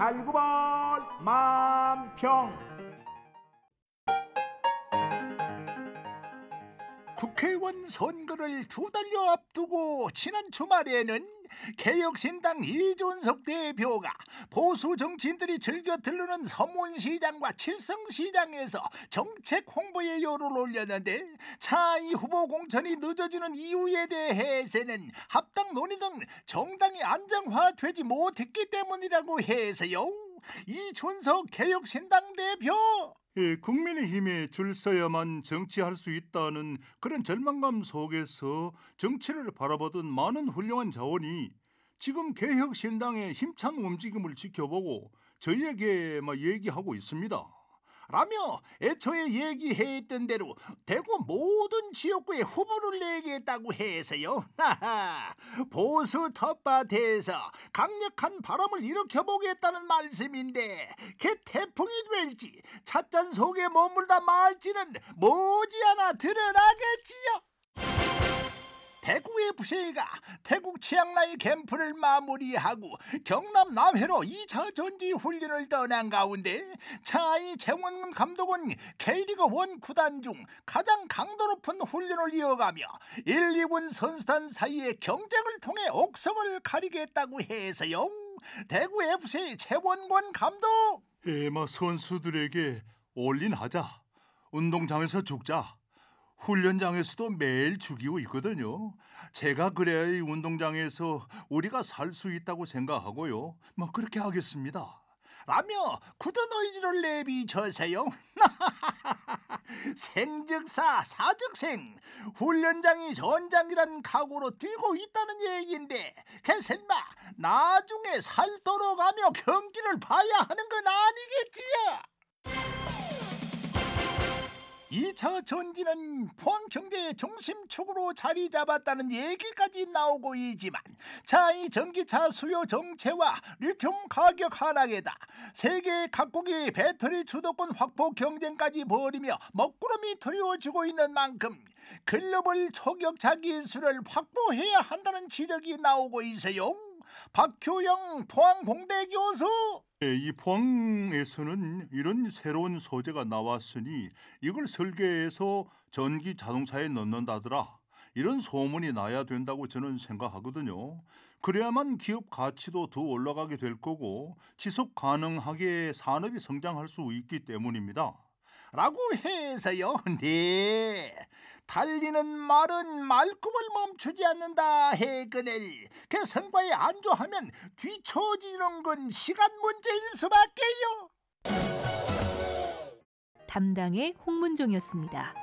달구벌 만평 국회의원 선거를 두 달여 앞두고 지난 주말에는 개혁신당 이준석 대표가 보수 정치인들이 즐겨 들르는 서문시장과 칠성시장에서 정책 홍보에 요를 올렸는데 차이 후보 공천이 늦어지는 이유에 대해서는 합당 논의 등 정당이 안정화되지 못했기 때문이라고 해서요. 이준석 개혁신당 대표 예, 국민의힘에 줄 서야만 정치할 수 있다는 그런 절망감 속에서 정치를 바라보던 많은 훌륭한 자원이 지금 개혁신당의 힘찬 움직임을 지켜보고 저희에게 얘기하고 있습니다. 라며 애초에 얘기했던 대로 대구 모든 지역구에 후보를 내겠다고 해서요. 보수 텃밭에서 강력한 바람을 일으켜보겠다는 말씀인데 그태풍이 될지 찻잔 속에 머물다 말지는 머지않아 드러나겠지요. 대구 의부세가 태국 치앙라이 캠프를 마무리하고 경남 남해로 2차 전지 훈련을 떠난 가운데 차이 재원 감독은 K리그 1 구단 중 가장 강도 높은 훈련을 이어가며 1, 2군 선수단 사이의 경쟁을 통해 옥석을 가리겠다고 해서요. 대구 FC 최원권 감독. 에마 예, 선수들에게 올린하자. 운동장에서 죽자. 훈련장에서도 매일 죽이고 있거든요. 제가 그래야 이 운동장에서 우리가 살 수 있다고 생각하고요. 뭐 그렇게 하겠습니다. 라며 굳은 이지를 내비쳐세요. 생즉사 사즉생 훈련장이 전장이란 각오로 뛰고 있다는 얘기인데 괜셀마 나중에 살도록 하며 경기를 봐야 하는 건 아니겠지요. 2차 전진은 포항 경제의 중심축으로 자리 잡았다는 얘기까지 나오고 있지만 차이 전기차 수요 정체와 리튬 가격 하락에다 세계 각국이 배터리 주도권 확보 경쟁까지 벌이며 먹구름이 두려워지고 있는 만큼 글로벌 초격차 기술을 확보해야 한다는 지적이 나오고 있어요. 박효영 포항공대 교수. 네, 이 포항에서는 이런 새로운 소재가 나왔으니 이걸 설계해서 전기 자동차에 넣는다더라. 이런 소문이 나야 된다고 저는 생각하거든요. 그래야만 기업 가치도 더 올라가게 될 거고 지속 가능하게 산업이 성장할 수 있기 때문입니다. 라고 해서요. 네. 달리는 말은 말꿈을 멈추지 않는다 해그넬 그 성과에 안주하면 뒤처지는 건 시간 문제일 수밖에요 담당의 홍문종이었습니다.